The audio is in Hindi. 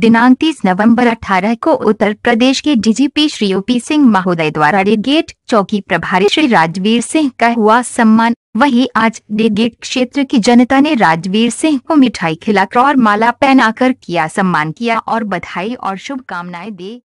दिनांक 30 नवंबर 18 को उत्तर प्रदेश के डीजीपी श्री ओपी सिंह महोदय द्वारा रेगेट चौकी प्रभारी श्री राजवीर सिंह का हुआ सम्मान वहीं आज रेगेट क्षेत्र की जनता ने राजवीर सिंह को मिठाई खिलाकर और माला पहनाकर किया सम्मान किया और बधाई और शुभकामनाएं दी